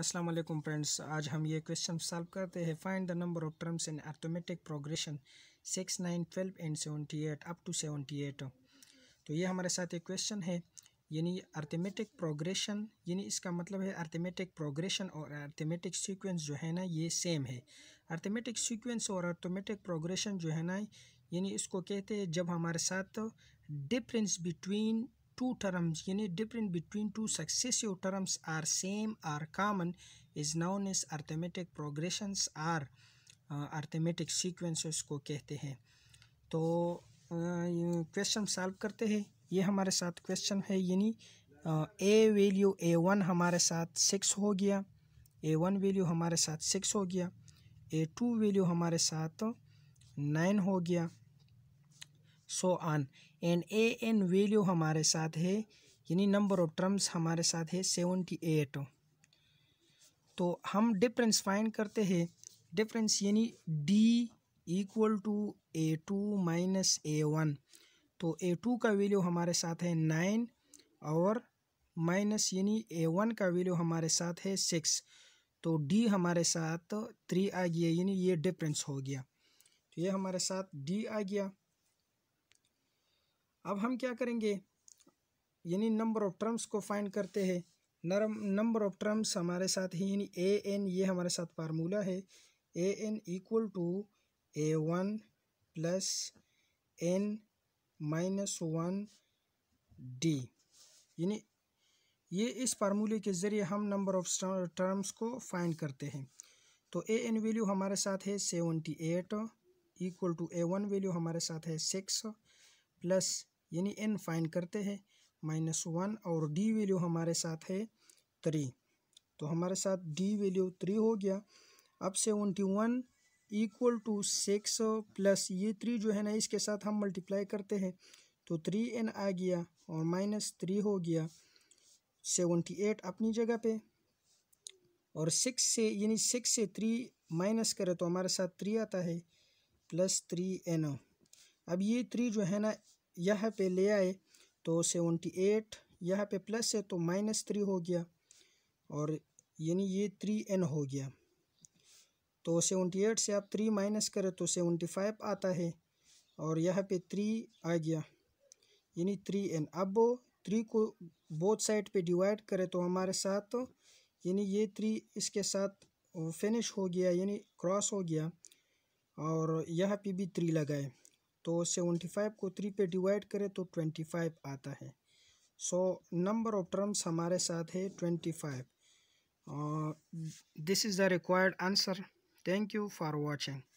अस्सलाम वालेकुम फ्रेंड्स आज हम ये क्वेश्चन सॉल्व करते हैं find the number of terms in arithmetic progression six nine twelve and seventy eight up to seventy eight तो ये हमारे साथ एक क्वेश्चन है यानी अर्थमेटिक प्रोग्रेशन यानी इसका मतलब है अर्थमेटिक प्रोग्रेशन और अर्थमेटिक सीक्वेंस जो है ना ये सेम है अर्थमेटिक सीक्वेंस और अर्थमेटिक प्रोग्रेशन जो है ना यानी इसको कहते हैं जब हमारे साथ डिफरेंस बिटवीन two terms यानी difference between two successive terms are same or common is known as arithmetic progressions or uh, arithmetic sequences को कहते हैं तो क्वेश्चन uh, सॉल्व करते हैं ये हमारे साथ क्वेश्चन है यानी ए वैल्यू ए वन हमारे साथ सिक्स हो गया ए वन वैल्यू हमारे साथ सिक्स हो गया ए टू वैल्यू हमारे साथ नाइन हो गया so on and A N value हमारे साथ है यानी नंबर ऑफ टर्म्स हमारे साथ है सेवेंटी एट तो हम डिफरेंस फाइंड करते हैं डिफरेंस यानी D equal to A two minus A one तो ए टू का वैल्यू हमारे साथ है नाइन और माइनस यानी ए वन का वैल्यू हमारे साथ है सिक्स तो डी हमारे साथ थ्री आ गया यानी ये डिफरेंस हो गया तो ये हमारे साथ डी आ गया अब हम क्या करेंगे यानी नंबर ऑफ टर्म्स को फाइंड करते हैं नरम नंबर ऑफ टर्म्स हमारे साथ ही यानी ए एन ये हमारे साथ फार्मूला है A N equal to A one plus N minus one D यानी ये इस फार्मूले के ज़रिए हम नंबर ऑफ टर्म्स को फाइंड करते हैं तो ए एन वैल्यू हमारे साथ है seventy eight equal to A one value हमारे साथ है सिक्स प्लस यानी एन फाइन करते हैं माइनस वन और डी वैल्यू हमारे साथ है थ्री तो हमारे साथ डी वैल्यू थ्री हो गया अब seventy one equal to six plus ये थ्री जो है ना इसके साथ हम मल्टीप्लाई करते हैं तो थ्री एन आ गया और माइनस थ्री हो गया सेवेंटी एट अपनी जगह पे और सिक्स से यानी सिक्स से थ्री माइनस करें तो हमारे साथ थ्री आता है प्लस थ्री एन अब ये थ्री जो है ना यह पे ले आए तो सेवेंटी एट यह पे प्लस है तो माइनस थ्री हो गया और यानी ये थ्री एन हो गया तो सेवेंटी एट से आप थ्री माइनस करें तो सेवेंटी फाइव आता है और यहाँ पे थ्री आ गया यानी थ्री एन अब थ्री को बोथ साइड पे डिवाइड करें तो हमारे साथ यानी ये थ्री इसके साथ फिनिश हो गया यानी क्रॉस हो गया और यहाँ पे भी थ्री लगाए तो सेवेंटी फाइव को थ्री पे डिवाइड करें तो ट्वेंटी फाइव आता है सो नंबर ऑफ टर्म्स हमारे साथ है twenty five this is the required answer thank you for watching